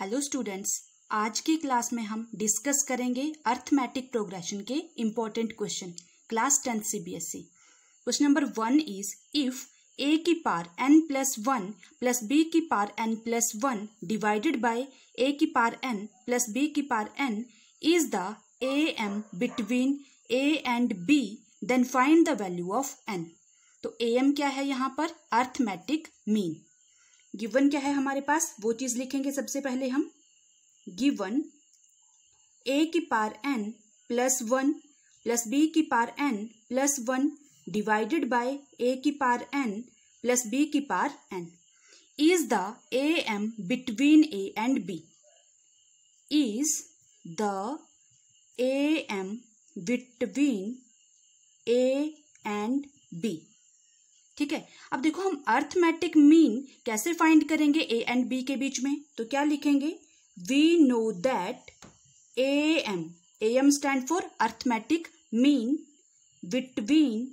hello students आज की class में हम डिस्कस करेंगे अर्थमेटिक प्रोग्रेशन के important question class tenth CBSE question number one is if A की पार N plus one plus B की पार N plus one divided by A की पार एन प्लस बी की पार N is the A M between A and B then find the value of N तो A M क्या है यहाँ पर अर्थमेटिक मीन गिवन क्या है हमारे पास वो चीज़ लिखेंगे सबसे पहले हम गिवन ए की पार N plus one plus B की पार N plus one divided by A की पार एन प्लस बी की पार N is the A M between A and B is the A M between A and B ठीक है अब देखो हम अर्थमेटिक मीन कैसे फाइंड करेंगे ए एंड बी के बीच में तो क्या लिखेंगे we know that A M A M stand for arithmetic mean between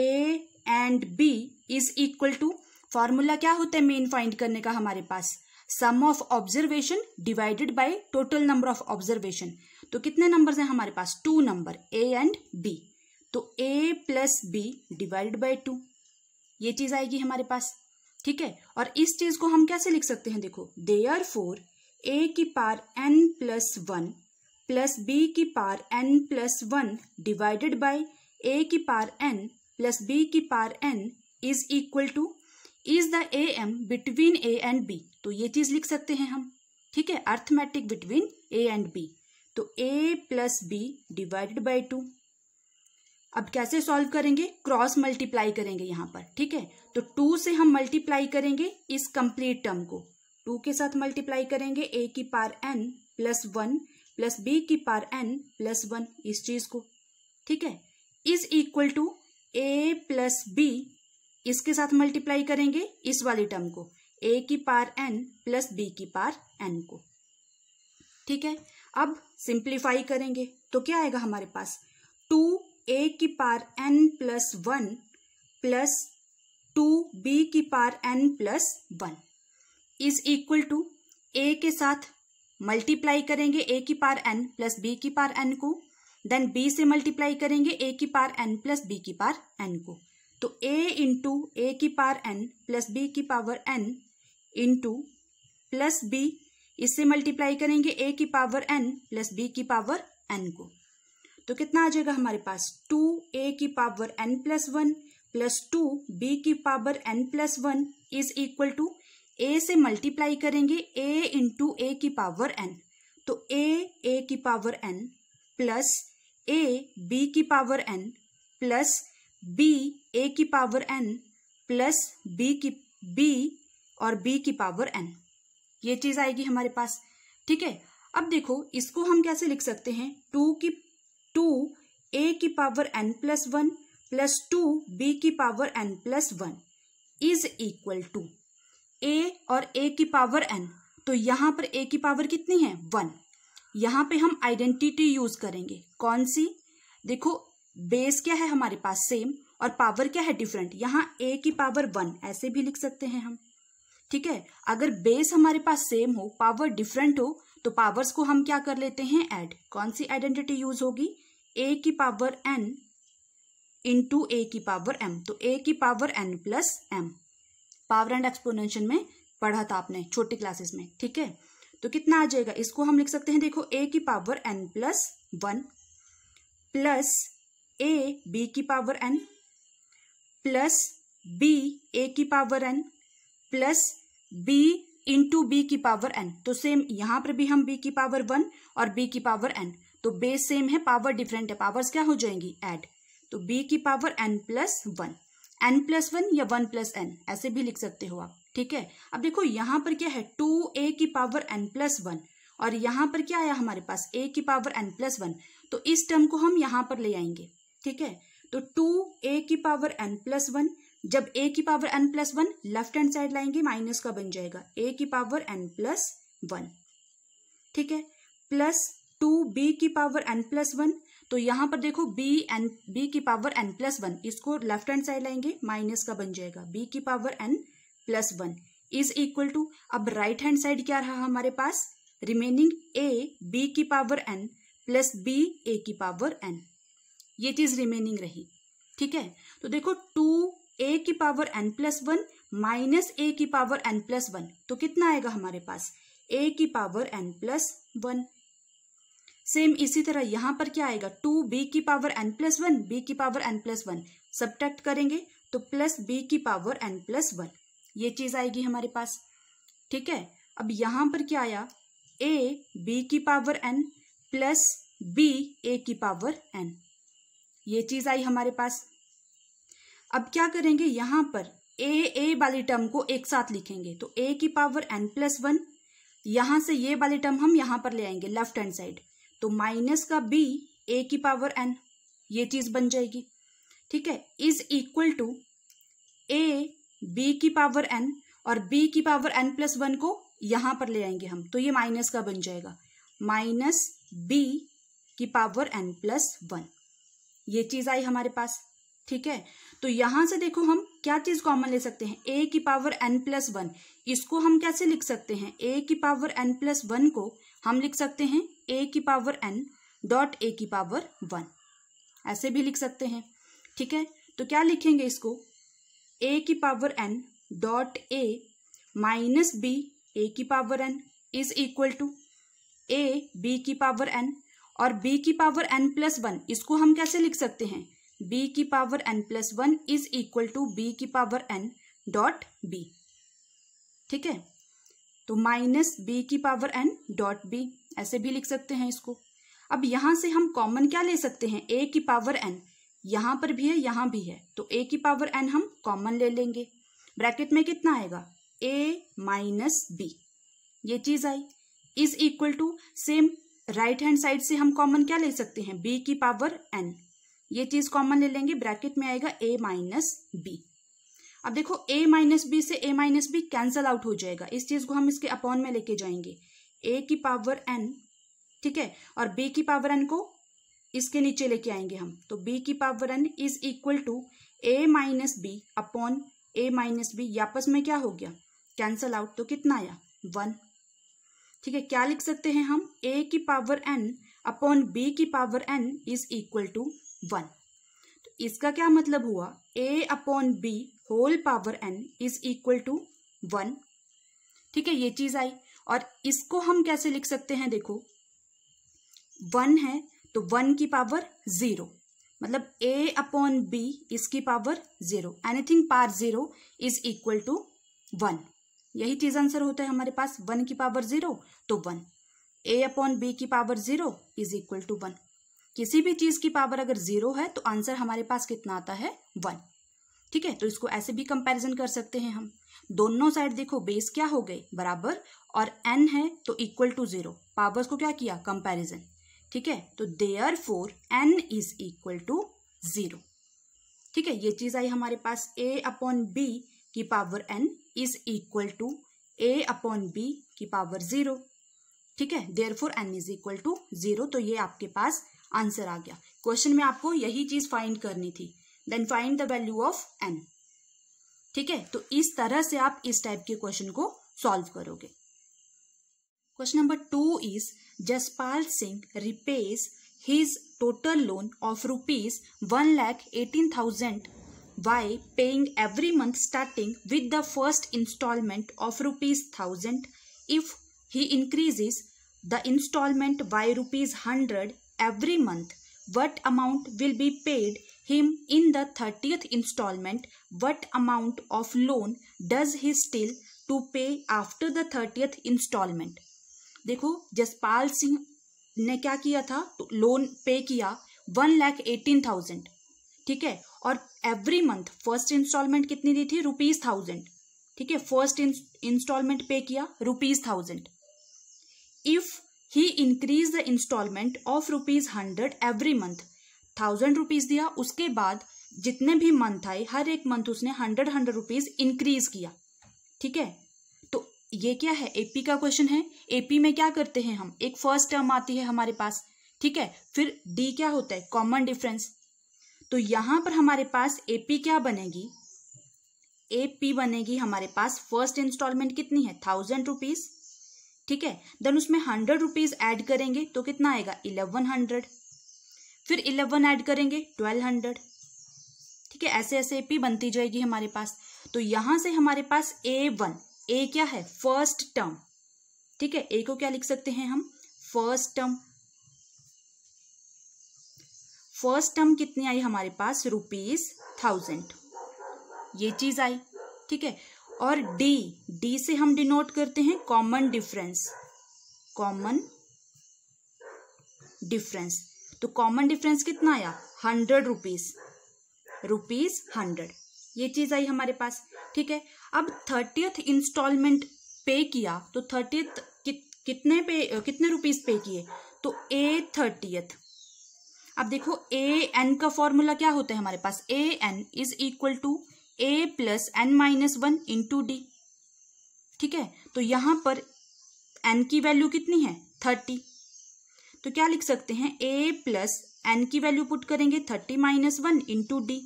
A and B is equal to formula क्या होता है मीन फाइंड करने का हमारे पास sum of observation divided by total number of observation तो कितने नंबर्स हैं हमारे पास two number A and B तो A plus B divide by two ये चीज आएगी हमारे पास ठीक है और इस चीज को हम कैसे लिख सकते हैं देखो देयर फोर ए की पार N plus one plus B की पार N plus one divided by A की पार एन प्लस बी की पार N is equal to is the A M between A and B तो ये चीज लिख सकते हैं हम ठीक है arithmetic between A and B तो A plus B divided by two अब कैसे सॉल्व करेंगे क्रॉस मल्टीप्लाई करेंगे यहां पर ठीक है तो टू से हम मल्टीप्लाई करेंगे इस कंप्लीट टर्म को टू के साथ मल्टीप्लाई करेंगे ए की पार N plus one plus B की पार एन प्लस वन इस चीज को ठीक है is equal to A plus B इसके साथ मल्टीप्लाई करेंगे इस वाली टर्म को ए की पार एन प्लस बी की पार एन को ठीक है अब सिंप्लीफाई करेंगे तो क्या आएगा हमारे पास टू ए की पार N plus one plus two B की पार N plus one is equal to A के साथ मल्टीप्लाई करेंगे ए की पार एन प्लस बी की पार एन को देन बी से मल्टीप्लाई करेंगे ए की पार एन प्लस बी की पार एन को तो ए इंटू ए की पार एन प्लस बी की power N into plus B इससे मल्टीप्लाई करेंगे ए की पावर एन प्लस बी की पावर एन को तो कितना आ जाएगा हमारे पास टू ए की power N plus one plus two B की power N plus one is equal to A से मल्टीप्लाई करेंगे ए इंटू ए की पावर एन तो ए ए की power N plus A B की पावर एन प्लस बी ए की power N plus B की B और बी की पावर एन ये चीज आएगी हमारे पास ठीक है अब देखो इसको हम कैसे लिख सकते हैं टू की टू ए की power N plus one plus two B की power N plus one is equal to A और ए की पावर एन तो यहाँ पर ए की पावर कितनी है वन यहाँ पे हम आइडेंटिटी यूज करेंगे कौन सी देखो बेस क्या है हमारे पास सेम और पावर क्या है डिफरेंट यहाँ ए की पावर वन ऐसे भी लिख सकते हैं हम ठीक है अगर बेस हमारे पास सेम हो पावर डिफरेंट हो तो पावर्स को हम क्या कर लेते हैं ऐड कौन सी आइडेंटिटी यूज होगी ए की पावर एन इंटू ए की पावर एम तो ए की power N plus M power and exponential में पढ़ा था आपने छोटी क्लासेस में ठीक है तो कितना आ जाएगा इसको हम लिख सकते हैं देखो ए की power N plus one plus A B की पावर एन प्लस बी ए की power N plus b into b की पावर एन तो सेम यहां पर भी हम बी की पावर वन और बी की पावर एन तो बेस सेम है पावर डिफरेंट है पावर्स क्या हो जाएंगी एड तो बी की power N plus one n plus one या वन प्लस एन ऐसे भी लिख सकते हो आप ठीक है अब देखो यहां पर क्या है टू ए की पावर एन प्लस वन और यहां पर क्या आया हमारे पास ए की पावर एन प्लस वन तो इस टर्म को हम यहां पर ले आएंगे ठीक है तो टू ए की पावर एन प्लस वन जब ए की power N plus one left hand side लाएंगे माइनस का बन जाएगा ए की पावर एन प्लस वन ठीक है प्लस टू बी की पावर एन प्लस वन तो यहां पर देखो बी एन बी की पावर एन प्लस वन इसको लेफ्ट हैंड साइड लाएंगे माइनस का बन जाएगा बी की power N plus one is equal to अब राइट हैंड साइड क्या रहा हमारे पास रिमेनिंग ए बी की पावर एन प्लस बी ए की पावर एन ये चीज रिमेनिंग रही ठीक है तो देखो टू ए की power N plus one minus A की पावर एन प्लस वन तो कितना आएगा हमारे पास ए की power N plus one same इसी तरह यहां पर क्या आएगा टू बी की power N plus one B की पावर एन प्लस वन सब करेंगे तो प्लस बी की पावर एन प्लस वन ये चीज आएगी हमारे पास ठीक है अब यहां पर क्या आया ए बी की पावर एन प्लस बी ए की पावर एन ये चीज आई हमारे पास अब क्या करेंगे यहां पर ए ए वाली टर्म को एक साथ लिखेंगे तो ए की पावर एन प्लस वन यहां से ये वाली टर्म हम यहां पर ले आएंगे लेफ्ट हैंड साइड तो माइनस का बी ए की पावर एन ये चीज बन जाएगी ठीक है is equal to A B की पावर एन और बी की पावर एन प्लस वन को यहां पर ले आएंगे हम तो ये माइनस का बन जाएगा माइनस बी की पावर एन प्लस वन ये चीज आई हमारे पास ठीक है तो यहां से देखो हम क्या चीज कॉमन ले सकते हैं ए की पावर एन प्लस वन इसको हम कैसे लिख सकते हैं ए की पावर एन प्लस वन को हम लिख सकते हैं ए की पावर एन डॉट ए की पावर वन ऐसे भी लिख सकते हैं ठीक है तो क्या लिखेंगे इसको ए की power n dot a minus b ए की power n is equal to A B की पावर एन और बी की पावर एन प्लस वन इसको हम कैसे लिख सकते हैं बी की power N plus one is equal to B की पावर एन डॉट बी ठीक है तो माइनस बी की पावर एन डॉट बी ऐसे भी लिख सकते हैं इसको अब यहां से हम कॉमन क्या ले सकते हैं ए की पावर एन यहां पर भी है यहां भी है तो ए की पावर एन हम कॉमन ले लेंगे ब्रैकेट में कितना आएगा ए माइनस बी ये चीज आई is equal to same right hand side से हम कॉमन क्या ले सकते हैं बी की पावर एन ये चीज कॉमन ले लेंगे ब्रैकेट में आएगा ए माइनस बी अब देखो a माइनस बी से a minus b cancel out हो जाएगा इस चीज को हम इसके अपॉन में लेके जाएंगे a की पावर n ठीक है और b की पावर n को इसके नीचे लेके आएंगे हम तो b की power n is equal to a minus b upon a minus b आपस में क्या हो गया कैंसल आउट तो कितना आया वन ठीक है क्या लिख सकते हैं हम a की पावर n अपॉन b की power n is equal to one इसका क्या मतलब हुआ a upon b whole power n is equal to one ठीक है ये चीज आई और इसको हम कैसे लिख सकते हैं देखो वन है तो वन की पावर जीरो मतलब ए अपॉन बी इसकी power zero anything power zero is equal to one यही चीज आंसर होता है हमारे पास वन की पावर जीरो तो वन ए अपॉन बी की power zero is equal to one किसी भी चीज की पावर अगर जीरो है तो आंसर हमारे पास कितना आता है वन ठीक है तो इसको ऐसे भी कंपैरिजन कर सकते हैं हम दोनों साइड देखो बेस क्या हो गए बराबर और एन है तो इक्वल टू जीरो पावर्स को क्या किया कंपैरिजन ठीक है तो therefore n is equal to zero ठीक है ये चीज आई हमारे पास ए अपॉन बी की power n is equal to a upon b की पावर जीरो ठीक है therefore n is equal to zero तो ये आपके पास आंसर आ गया क्वेश्चन में आपको यही चीज फाइंड करनी थी then find the value of n ठीक है तो इस तरह से आप इस टाइप के क्वेश्चन को सॉल्व करोगे question number two is Jaspal Singh repays his total loan of rupees one lakh eighteen thousand by paying every month starting with the first instalment of rupees thousand if he increases the instalment by rupees hundred every month what amount will be paid him in the 30th installment what amount of loan does he still to pay after the 30th installment देखो जसपाल सिंह ने क्या किया था loan तो पे किया one lakh eighteen thousand ठीक है और एवरी मंथ फर्स्ट इंस्टॉलमेंट कितनी दी थी रुपीज थाउजेंड ठीक है फर्स्ट इंस्टॉलमेंट पे किया rupees thousand if he increase the instalment of rupees hundred every month thousand rupees दिया उसके बाद जितने भी मंथ आए हर एक मंथ उसने हंड्रेड हंड्रेड रुपीज इंक्रीज किया ठीक है तो ये क्या है एपी का क्वेश्चन है एपी में क्या करते हैं हम एक फर्स्ट टर्म आती है हमारे पास ठीक है फिर डी क्या होता है कॉमन डिफरेंस तो यहां पर हमारे पास एपी क्या बनेगी एपी बनेगी हमारे पास फर्स्ट इंस्टॉलमेंट कितनी है थाउजेंड रुपीज ठीक है देन उसमें हंड्रेड रुपीज ऐड करेंगे तो कितना आएगा इलेवन हंड्रेड फिर इलेवन ऐड करेंगे ट्वेल्व हंड्रेड ठीक है ऐसे ऐसे पी बनती जाएगी हमारे पास तो यहां से हमारे पास ए वन ए क्या है फर्स्ट टर्म ठीक है ए को क्या लिख सकते हैं हम फर्स्ट टर्म फर्स्ट टर्म कितनी आई हमारे पास रुपीज थाउजेंड ये चीज आई ठीक है और डी डी से हम डिनोट करते हैं कॉमन डिफरेंस कॉमन डिफरेंस तो कॉमन डिफरेंस कितना आया हंड्रेड रुपीज रुपीज हंड्रेड ये चीज आई हमारे पास ठीक है अब थर्टियथ इंस्टॉलमेंट पे किया तो थर्टियथ कि, कितने पे कितने रुपीज पे किए तो ए थर्टियथ अब देखो ए एन का फॉर्मूला क्या होता है हमारे पास a n is equal to A plus n minus one to d ठीक है तो यहां पर एन की वैल्यू कितनी है थर्टी तो क्या लिख सकते हैं ए प्लस एन की वैल्यू पुट करेंगे thirty minus one into d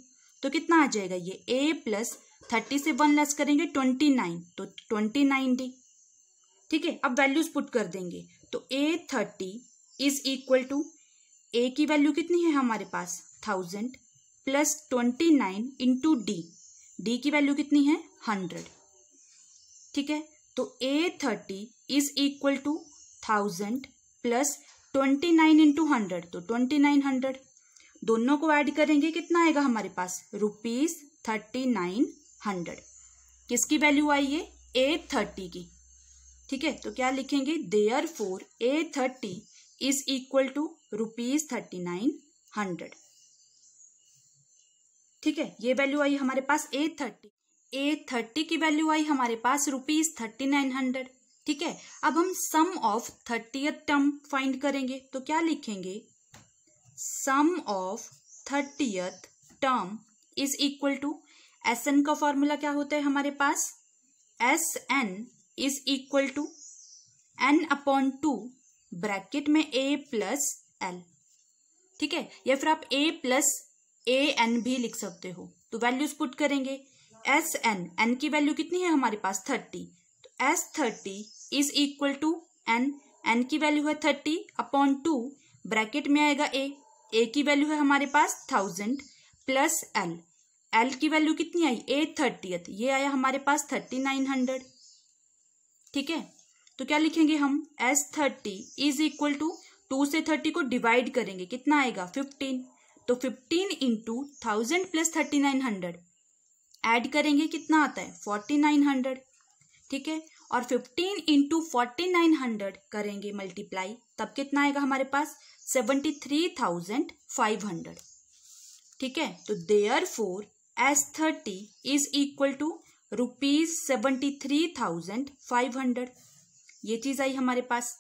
तो कितना आ जाएगा ये ए प्लस थर्टी से वन लेस करेंगे ट्वेंटी नाइन तो ट्वेंटी नाइन डी ठीक है अब वैल्यूज पुट कर देंगे तो a thirty is equal to ए की वैल्यू कितनी है हमारे पास thousand plus twenty nine into d d की वैल्यू कितनी है हंड्रेड ठीक है तो a thirty is equal to thousand plus twenty nine into hundred तो ट्वेंटी नाइन हंड्रेड दोनों को ऐड करेंगे कितना आएगा हमारे पास रुपीज थर्टी नाइन हंड्रेड किसकी वैल्यू आई है ए थर्टी की ठीक है तो क्या लिखेंगे therefore a thirty is equal to rupees thirty nine hundred ठीक है ये वैल्यू आई हमारे पास ए थर्टी ए थर्टी की वैल्यू आई हमारे पास रुपीज थर्टी नाइन हंड्रेड ठीक है अब हम sum of thirtieth term find करेंगे तो क्या लिखेंगे sum of thirtieth term is equal to s n का फॉर्मूला क्या होता है हमारे पास s n is equal to n upon two bracket में ए प्लस एल ठीक है या फिर आप ए प्लस ए एन भी लिख सकते हो तो वैल्यूज पुट करेंगे एस एन एन की वैल्यू कितनी है हमारे पास थर्टी तो s thirty is equal to n n की वैल्यू है थर्टी अपॉन टू ब्रैकेट में आएगा ए ए की वैल्यू है हमारे पास थाउजेंड प्लस एल एल की वैल्यू कितनी आई ए थर्टीथ तो ये आया हमारे पास थर्टी नाइन हंड्रेड ठीक है तो क्या लिखेंगे हम s thirty is equal to two से थर्टी को डिवाइड करेंगे कितना आएगा फिफ्टीन तो fifteen into thousand plus thirty nine hundred add करेंगे कितना आता है फोर्टी नाइन हंड्रेड ठीक है और 15 इंटू फोर्टी करेंगे मल्टीप्लाई तब कितना आएगा हमारे पास 73,500 ठीक है तो therefore s thirty is equal to rupees seventy three thousand five hundred ये चीज आई हमारे पास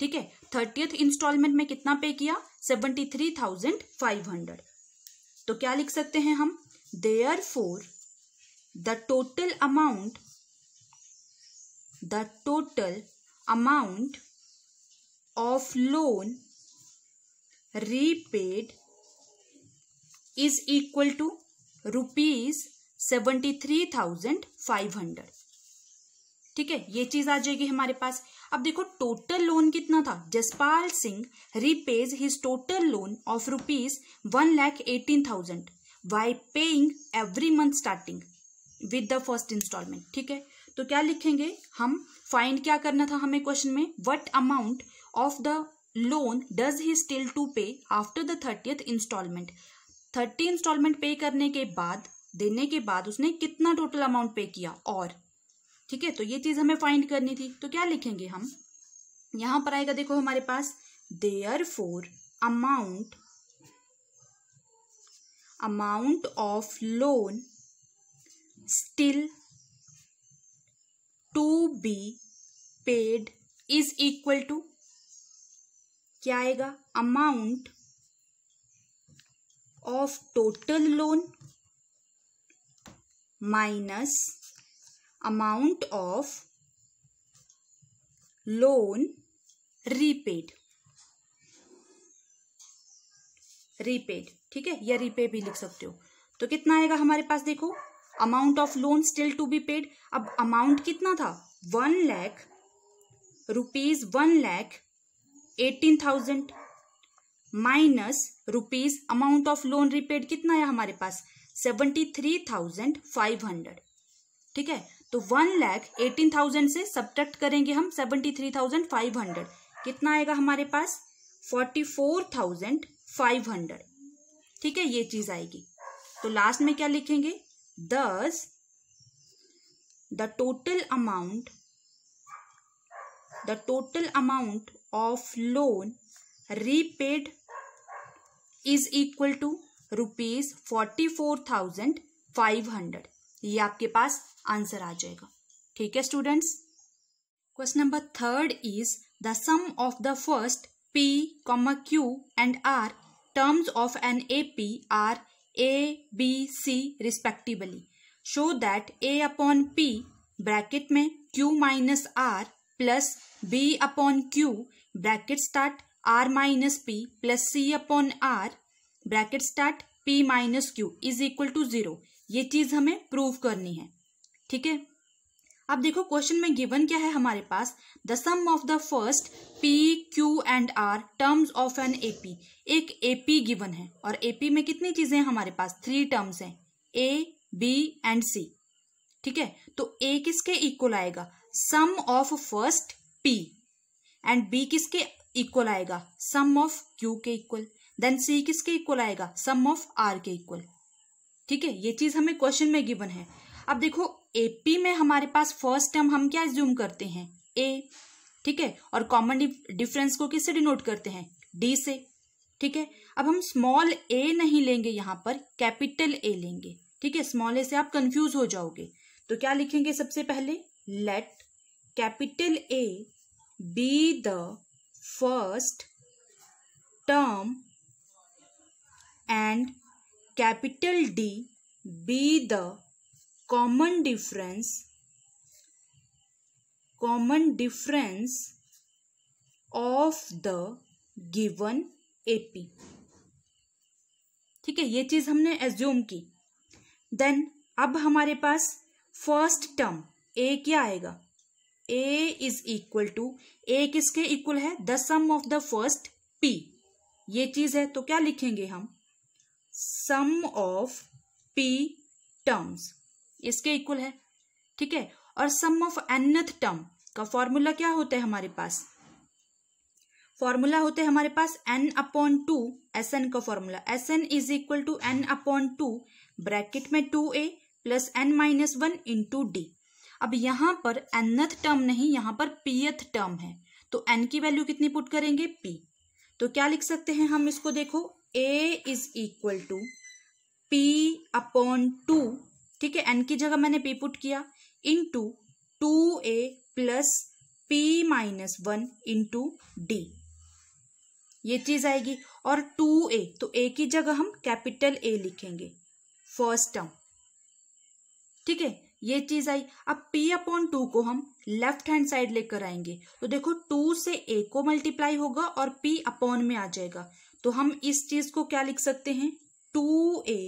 ठीक है थर्टियथ इंस्टॉलमेंट में कितना पे किया seventy three thousand five hundred तो क्या लिख सकते हैं हम therefore the total amount the total amount of loan repaid is equal to rupees seventy three thousand five hundred ठीक है ये चीज आ जाएगी हमारे पास अब देखो टोटल लोन कितना था Jaspal Singh repays his total loan of rupees one lakh eighteen thousand by paying every month starting with the first instalment ठीक है तो क्या लिखेंगे हम फाइंड क्या करना था हमें क्वेश्चन में what amount of the loan does he still to pay after the thirtieth instalment thirty instalment pay करने के बाद देने के बाद उसने कितना टोटल अमाउंट पे किया और ठीक है तो ये चीज हमें फाइंड करनी थी तो क्या लिखेंगे हम यहां पर आएगा देखो हमारे पास therefore amount amount of loan still to be paid is equal to क्या आएगा amount of total loan minus amount of loan repaid repaid ठीक है या रीपे भी लिख सकते हो तो कितना आएगा हमारे पास देखो amount of loan still to be paid अब अमाउंट कितना था one lakh rupees one lakh eighteen thousand minus rupees amount of loan repaid कितना है हमारे पास seventy three thousand five hundred ठीक है तो वन लैख एटीन थाउजेंड से सब्ट्रैक्ट करेंगे हम seventy three thousand five hundred कितना आएगा हमारे पास forty four thousand five hundred ठीक है ये चीज आएगी तो लास्ट में क्या लिखेंगे Thus, the total amount the total amount of loan repaid is equal to rupees forty four thousand five hundred ये आपके पास आंसर आ जाएगा ठीक है students question number third is the sum of the first p comma q and r terms of an A P are a b c respectively show that a upon p bracket में q minus r plus b upon q bracket start r minus p plus c upon r bracket start p minus q is equal to zero ये चीज हमें prove करनी है ठीक है अब देखो क्वेश्चन में गिवन क्या है हमारे पास the sum of the first p q and r terms of an AP एक एपी गिवन है और एपी में कितनी चीजें हमारे पास थ्री टर्म्स हैं ए बी एंड सी ठीक है तो ए किसके इक्वल आएगा sum of first p and b किसके इक्वल आएगा सम ऑफ क्यू के इक्वल देन सी किसके इक्वल आएगा सम ऑफ आर के इक्वल ठीक है ये चीज हमें क्वेश्चन में गिवन है अब देखो एपी में हमारे पास फर्स्ट टर्म हम क्या ज्यूम करते हैं ए ठीक है और कॉमन डिफरेंस को किससे डिनोट करते हैं डी से ठीक है अब हम स्मॉल ए नहीं लेंगे यहां पर कैपिटल ए लेंगे ठीक है स्मॉल ए से आप कंफ्यूज हो जाओगे तो क्या लिखेंगे सबसे पहले let capital A be the first term and capital D be the common difference common difference of the given AP ठीक है ये चीज हमने एज्यूम की देन अब हमारे पास फर्स्ट टर्म ए क्या आएगा a is equal to a किसके इक्वल है the sum of the first p ये चीज है तो क्या लिखेंगे हम सम ऑफ पी टर्म्स इसके इक्वल है ठीक है और सम ऑफ एनथ टर्म का फॉर्मूला क्या होता है हमारे पास फॉर्मूला होते हैं हमारे पास n upon two s n का formula s n is equal to n upon two bracket में टू ए plus n minus one into d अब यहां पर एनथ टर्म नहीं यहां पर पीएथ टर्म है तो एन की वैल्यू कितनी पुट करेंगे पी तो क्या लिख सकते हैं हम इसको देखो a is equal to p upon two ठीक है एन की जगह मैंने पी पुट किया इन टू टू ए plus p minus one into d ये चीज आएगी और टू ए तो ए की जगह हम कैपिटल ए लिखेंगे फर्स्ट टर्म ठीक है ये चीज आई अब p अपॉन टू को हम लेफ्ट हैंड साइड लेकर आएंगे तो देखो टू से a को मल्टीप्लाई होगा और p अपॉन में आ जाएगा तो हम इस चीज को क्या लिख सकते हैं two a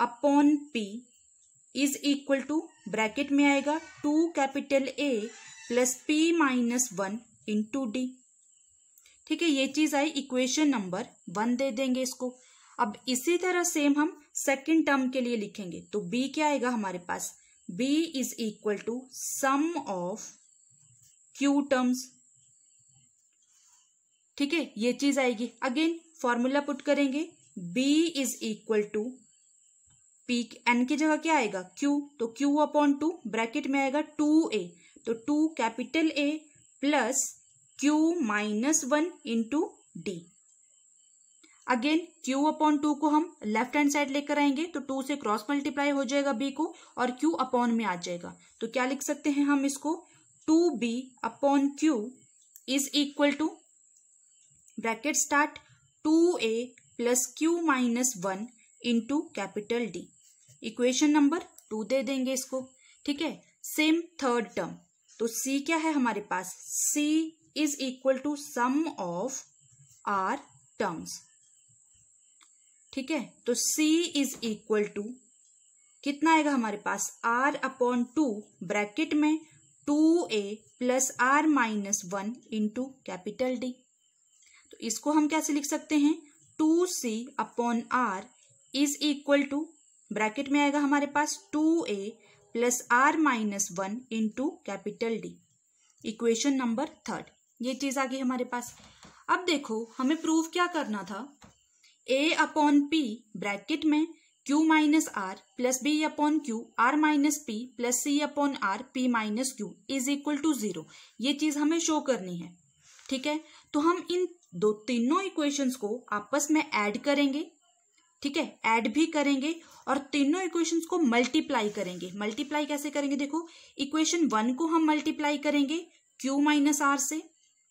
upon p is equal to bracket में आएगा two capital A plus p minus one into d ठीक है ये चीज आई इक्वेशन नंबर वन दे देंगे इसको अब इसी तरह सेम हम सेकेंड टर्म के लिए लिखेंगे तो बी क्या आएगा हमारे पास b is equal to sum of q terms ठीक है ये चीज आएगी अगेन फॉर्मूला पुट करेंगे b is equal to p n की जगह क्या आएगा क्यू तो क्यू अपॉन टू ब्रैकेट में आएगा टू ए तो two capital A plus q minus one into d again Q upon two को हम लेफ्ट हैंड साइड लेकर आएंगे तो टू से क्रॉस मल्टीप्लाई हो जाएगा B को और Q अपॉन में आ जाएगा तो क्या लिख सकते हैं हम इसको two b upon q is equal to bracket start two A plus q minus one into capital D equation number two दे देंगे इसको ठीक है सेम थर्ड टर्म तो सी क्या है हमारे पास सी is equal to sum of are terms ठीक है तो C इज इक्वल टू कितना आएगा हमारे पास R अपॉन टू ब्रैकेट में टू ए plus r minus one into capital D तो इसको हम कैसे लिख सकते हैं two c upon r is equal to bracket में आएगा हमारे पास टू ए plus r minus one into capital D equation number third ये चीज आ गई हमारे पास अब देखो हमें प्रूव क्या करना था ए अपॉन पी ब्रैकेट में q minus r plus b upon q r minus p plus c upon r p minus q is equal to zero ये चीज हमें शो करनी है ठीक है तो हम इन दो तीनों इक्वेशंस को आपस में ऐड करेंगे ठीक है ऐड भी करेंगे और तीनों इक्वेशन को मल्टीप्लाई करेंगे मल्टीप्लाई कैसे करेंगे देखो इक्वेशन वन को हम मल्टीप्लाई करेंगे क्यू माइनस आर से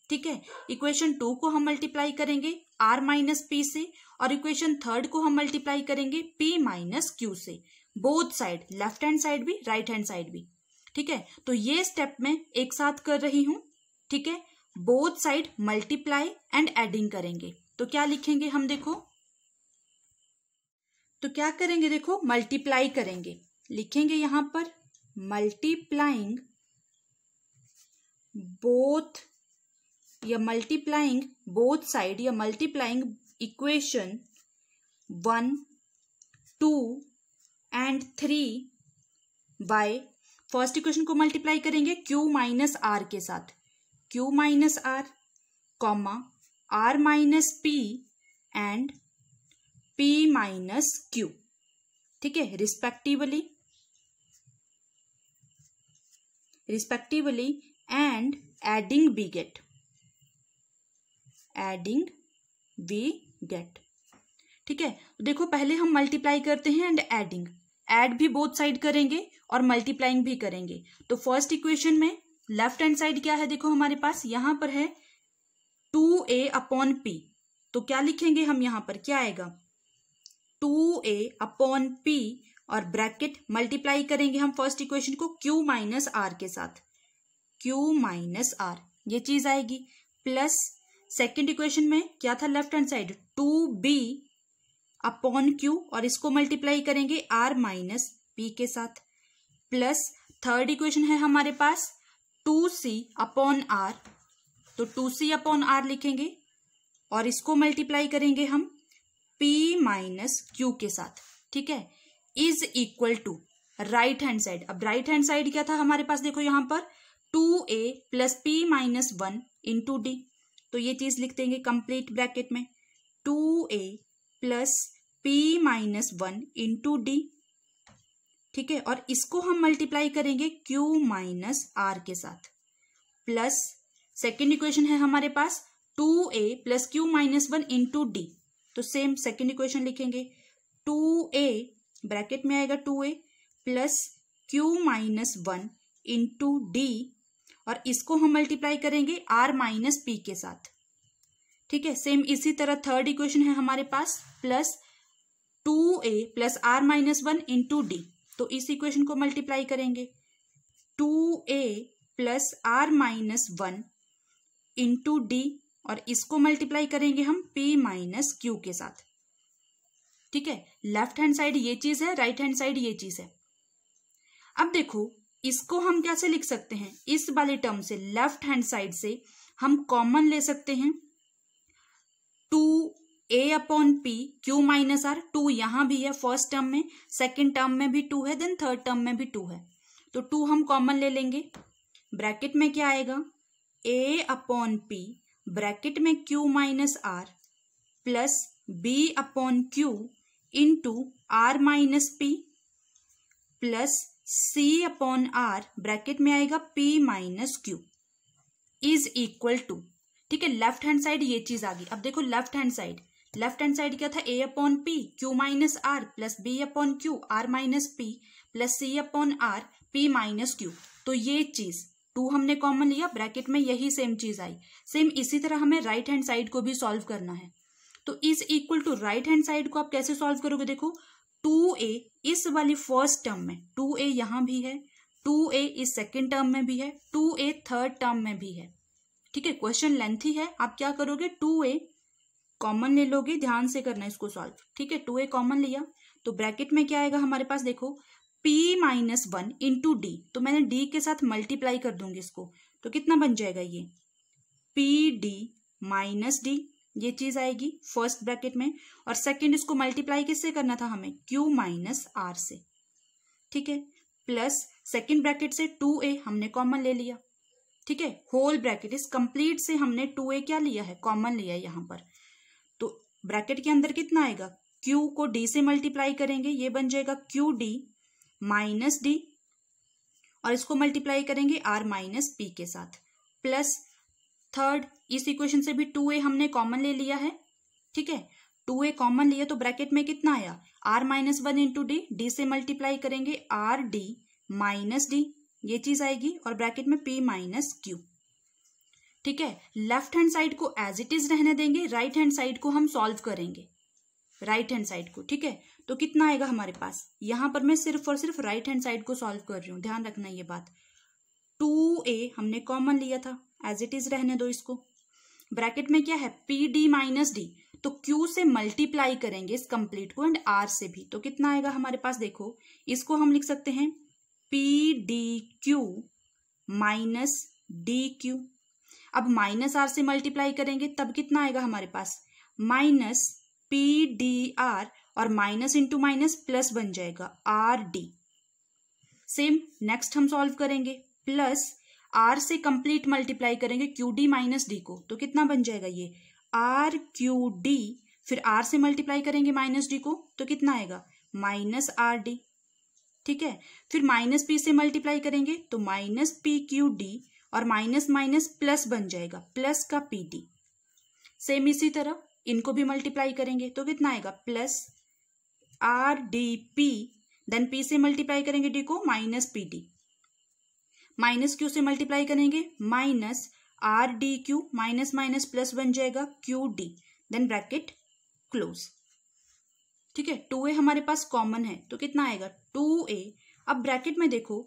ठीक है इक्वेशन टू को हम मल्टीप्लाई करेंगे आर माइनस पी से और इक्वेशन थर्ड को हम मल्टीप्लाई करेंगे पी माइनस क्यू से both side left hand side भी राइट हैंड साइड भी ठीक है तो ये स्टेप मैं एक साथ कर रही हूं ठीक है both side multiply and adding करेंगे तो क्या लिखेंगे हम देखो तो क्या करेंगे देखो मल्टीप्लाई करेंगे लिखेंगे यहां पर मल्टीप्लाइंग बोथ या मल्टीप्लाइंग बोथ साइड या multiplying equation one two and three by first equation को मल्टीप्लाई करेंगे q माइनस आर के साथ q minus r comma r minus p and p minus q ठीक है respectively respectively and adding we get adding we get ठीक है तो देखो पहले हम मल्टीप्लाई करते हैं एंड एडिंग एड भी बोथ साइड करेंगे और मल्टीप्लाइंग भी करेंगे तो फर्स्ट इक्वेशन में लेफ्ट हैंड साइड क्या है देखो हमारे पास यहां पर है टू ए अपॉन पी तो क्या लिखेंगे हम यहां पर क्या आएगा टू ए अपॉन पी और ब्रैकेट मल्टीप्लाई करेंगे हम फर्स्ट इक्वेशन को क्यू माइनस आर के साथ क्यू माइनस आर ये चीज आएगी प्लस सेकेंड इक्वेशन में क्या था left hand side two b upon q और इसको मल्टीप्लाई करेंगे आर माइनस पी के साथ प्लस थर्ड इक्वेशन है हमारे पास टू सी अपॉन आर तो टू सी अपॉन आर लिखेंगे और इसको मल्टीप्लाई करेंगे हम पी माइनस क्यू के साथ ठीक है is equal to right hand side अब राइट हैंड साइड क्या था हमारे पास देखो यहां पर टू ए plus p minus one into d तो ये चीज लिख देंगे कंप्लीट ब्रैकेट में टू ए plus p minus one into d ठीक है और इसको हम मल्टीप्लाई करेंगे क्यू माइनस आर के साथ प्लस सेकेंड इक्वेशन है हमारे पास टू ए plus q minus one into d तो सेम सेकेंड इक्वेशन लिखेंगे टू ए ब्रैकेट में आएगा टू ए plus q minus one into d और इसको हम मल्टीप्लाई करेंगे आर माइनस पी के साथ ठीक है सेम इसी तरह थर्ड इक्वेशन है हमारे पास प्लस टू ए plus r minus one into d तो इस इक्वेशन को मल्टीप्लाई करेंगे टू ए plus r minus one into d और इसको मल्टीप्लाई करेंगे हम p माइनस क्यू के साथ ठीक है लेफ्ट हैंड साइड ये चीज है राइट हैंड साइड ये चीज है अब देखो इसको हम कैसे लिख सकते हैं इस वाले टर्म से लेफ्ट हैंड साइड से हम कॉमन ले सकते हैं two a upon p q minus r two यहां भी है फर्स्ट टर्म में सेकेंड टर्म में भी टू है देन थर्ड टर्म में भी टू है तो टू हम कॉमन ले लेंगे ब्रैकेट में क्या आएगा ए अपॉन पी ब्रैकेट में q minus r plus b upon q into r minus p plus c upon r bracket में आएगा p minus q is equal to ठीक है लेफ्ट हैंड साइड ये चीज आ गई अब देखो left hand side left hand side क्या था a upon p q minus r plus b upon q r minus p plus c upon r p minus q तो ये चीज टू हमने कॉमन लिया ब्रैकेट में यही सेम चीज आई सेम इसी तरह हमें राइट हैंड साइड को भी सॉल्व करना है तो is equal to right hand side को आप कैसे सॉल्व करोगे देखो टू ए इस वाली फर्स्ट टर्म में टू ए यहां भी है टू ए इस सेकेंड टर्म में भी है टू ए थर्ड टर्म में भी है ठीक है क्वेश्चन लेंथी है आप क्या करोगे टू ए कॉमन ले लोगे ध्यान से करना इसको सॉल्व ठीक है टू ए कॉमन लिया तो ब्रैकेट में क्या आएगा हमारे पास देखो p minus one into d तो मैंने डी के साथ मल्टीप्लाई कर दूंगी इसको तो कितना बन जाएगा ये पी डी माइनस डी ये चीज आएगी फर्स्ट ब्रैकेट में और सेकंड इसको मल्टीप्लाई किससे करना था हमें क्यू माइनस आर से ठीक है प्लस सेकंड ब्रैकेट से टू ए हमने कॉमन ले लिया ठीक है होल ब्रैकेट इस कंप्लीट से हमने टू ए क्या लिया है कॉमन लिया है यहां पर तो ब्रैकेट के अंदर कितना आएगा क्यू को डी से मल्टीप्लाई करेंगे ये बन जाएगा क्यू डी माइनस डी और इसको मल्टीप्लाई करेंगे आर माइनस पी के साथ प्लस थर्ड इस इक्वेशन से भी टू ए हमने कॉमन ले लिया है ठीक है टू ए कॉमन लिया तो ब्रैकेट में कितना आया r minus one into d d से मल्टीप्लाई करेंगे आर डी माइनस डी ये चीज आएगी और ब्रैकेट में पी माइनस क्यू ठीक है लेफ्ट हैंड साइड को एज इट इज रहने देंगे राइट हैंड साइड को हम सॉल्व करेंगे राइट हैंड साइड को ठीक है तो कितना आएगा हमारे पास यहां पर मैं सिर्फ और सिर्फ राइट हैंड साइड को सॉल्व कर रही हूं ध्यान रखना ये बात टू ए हमने कॉमन लिया था एज इट इज रहने दो इसको ब्रैकेट में क्या है पी डी माइनस डी तो क्यू से मल्टीप्लाई करेंगे इस कंप्लीट को एंड आर से भी तो कितना आएगा हमारे पास देखो इसको हम लिख सकते हैं p d q minus d q अब माइनस आर से मल्टीप्लाई करेंगे तब कितना आएगा हमारे पास माइनस पी डी आर और माइनस इंटू माइनस प्लस बन जाएगा आर डी सेम नेक्स्ट हम सॉल्व करेंगे प्लस आर से कंप्लीट मल्टीप्लाई करेंगे क्यू डी माइनस डी को तो कितना बन जाएगा ये आर क्यू डी फिर आर से मल्टीप्लाई करेंगे माइनस डी को तो कितना आएगा माइनस आर डी ठीक है फिर माइनस पी से मल्टीप्लाई करेंगे तो माइनस पी क्यू डी और माइनस माइनस प्लस बन जाएगा प्लस का पी डी सेम इसी तरह इनको भी मल्टीप्लाई करेंगे तो कितना आएगा plus r d p then p से मल्टीप्लाई करेंगे डी को minus p d minus q से मल्टीप्लाई करेंगे minus r d q minus minus plus बन जाएगा q d then bracket close ठीक है टू ए हमारे पास कॉमन है तो कितना आएगा टू ए अब ब्रैकेट में देखो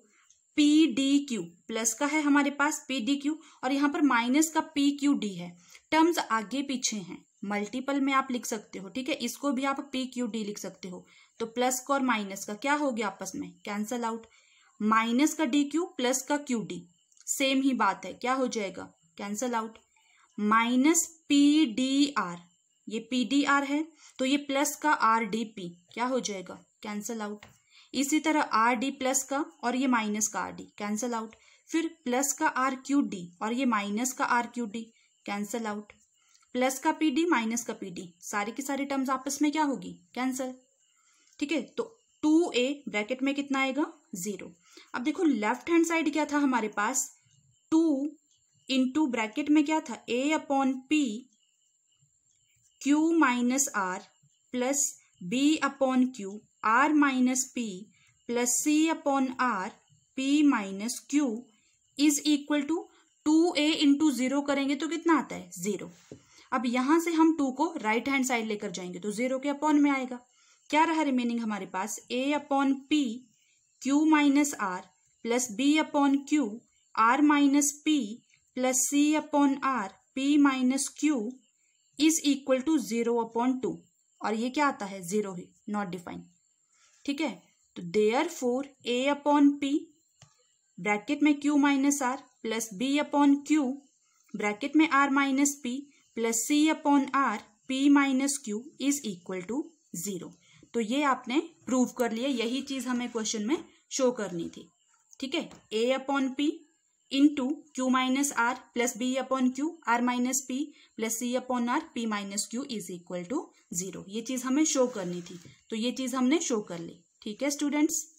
पी डी क्यू प्लस का है हमारे पास पी डी क्यू और यहां पर माइनस का पी क्यू डी है टर्म्स आगे पीछे हैं मल्टीपल में आप लिख सकते हो ठीक है इसको भी आप पी क्यू डी लिख सकते हो तो प्लस का और माइनस का क्या हो गया आपस में कैंसल आउट माइनस का डी क्यू प्लस का क्यू डी सेम ही बात है क्या हो जाएगा cancel out minus p d r ये पी डी आर है तो ये प्लस का आर डी पी क्या हो जाएगा कैंसल आउट इसी तरह आर डी प्लस का और ये माइनस का आर डी कैंसल आउट फिर प्लस का आर क्यू डी और ये माइनस का r q d cancel out plus का पी डी माइनस का पी डी सारी की सारी टर्म्स आपस में क्या होगी कैंसल ठीक है तो टू ए ब्रैकेट में कितना आएगा जीरो अब देखो लेफ्ट हैंड साइड क्या था हमारे पास टू इंटू ब्रैकेट में क्या था a upon p q minus r plus b upon q r minus p plus c upon r p minus q is equal to two a into zero करेंगे तो कितना आता है जीरो अब यहां से हम टू को राइट हैंड साइड लेकर जाएंगे तो जीरो के अपॉन में आएगा क्या रहा रिमेनिंग हमारे पास a upon p q minus r plus b upon q r minus p plus c upon r p minus q is equal to zero upon two और ये क्या आता है जीरो ही नॉट डिफाइन ठीक है तो therefore a upon p bracket में q minus r plus b upon q bracket में r minus p plus c upon r p minus q is equal to zero तो ये आपने prove कर लिया यही चीज हमें क्वेश्चन में शो करनी थी ठीक है a upon p into q minus r plus b upon q r minus p plus c upon r p minus q is equal to zero ये चीज हमें शो करनी थी तो ये चीज हमने शो कर ली ठीक है स्टूडेंट्स